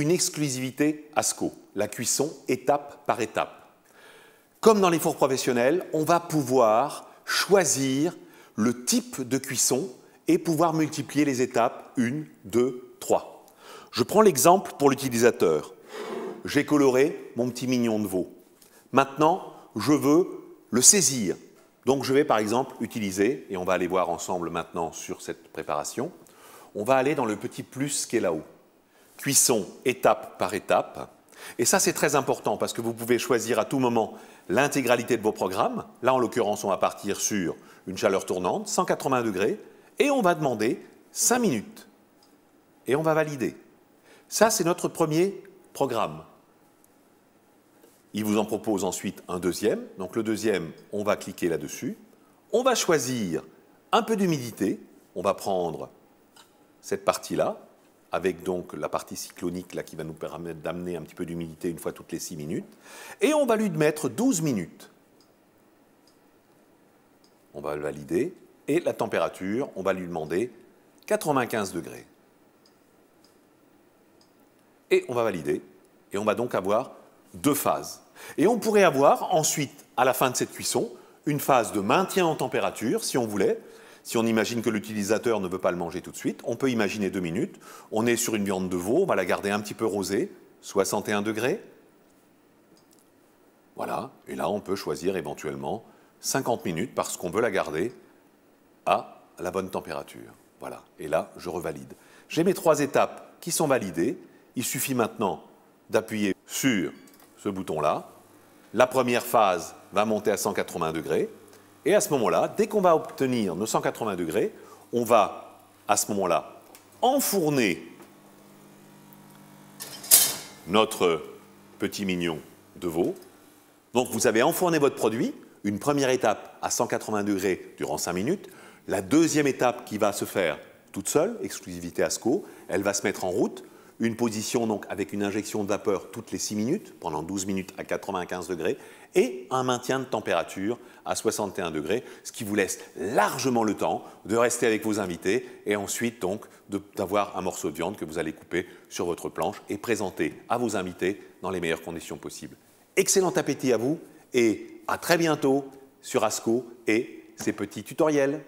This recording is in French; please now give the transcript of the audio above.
une exclusivité ASCO, la cuisson étape par étape. Comme dans les fours professionnels, on va pouvoir choisir le type de cuisson et pouvoir multiplier les étapes une, deux, trois. Je prends l'exemple pour l'utilisateur. J'ai coloré mon petit mignon de veau. Maintenant, je veux le saisir. Donc je vais par exemple utiliser, et on va aller voir ensemble maintenant sur cette préparation, on va aller dans le petit plus qui est là-haut cuisson étape par étape. Et ça, c'est très important parce que vous pouvez choisir à tout moment l'intégralité de vos programmes. Là, en l'occurrence, on va partir sur une chaleur tournante, 180 degrés, et on va demander 5 minutes. Et on va valider. Ça, c'est notre premier programme. Il vous en propose ensuite un deuxième. Donc le deuxième, on va cliquer là-dessus. On va choisir un peu d'humidité. On va prendre cette partie-là avec donc la partie cyclonique là, qui va nous permettre d'amener un petit peu d'humidité une fois toutes les 6 minutes. Et on va lui mettre 12 minutes. On va le valider. Et la température, on va lui demander 95 degrés. Et on va valider. Et on va donc avoir deux phases. Et on pourrait avoir ensuite, à la fin de cette cuisson, une phase de maintien en température, si on voulait, si on imagine que l'utilisateur ne veut pas le manger tout de suite, on peut imaginer deux minutes. On est sur une viande de veau, on va la garder un petit peu rosée, 61 degrés. Voilà, et là on peut choisir éventuellement 50 minutes parce qu'on veut la garder à la bonne température. Voilà, et là je revalide. J'ai mes trois étapes qui sont validées. Il suffit maintenant d'appuyer sur ce bouton-là. La première phase va monter à 180 degrés. Et à ce moment-là, dès qu'on va obtenir nos 180 degrés, on va, à ce moment-là, enfourner notre petit mignon de veau. Donc vous avez enfourné votre produit, une première étape à 180 degrés durant 5 minutes, la deuxième étape qui va se faire toute seule, exclusivité ASCO, elle va se mettre en route, une position donc avec une injection de vapeur toutes les 6 minutes, pendant 12 minutes à 95 degrés, et un maintien de température à 61 degrés, ce qui vous laisse largement le temps de rester avec vos invités et ensuite donc d'avoir un morceau de viande que vous allez couper sur votre planche et présenter à vos invités dans les meilleures conditions possibles. Excellent appétit à vous et à très bientôt sur ASCO et ses petits tutoriels.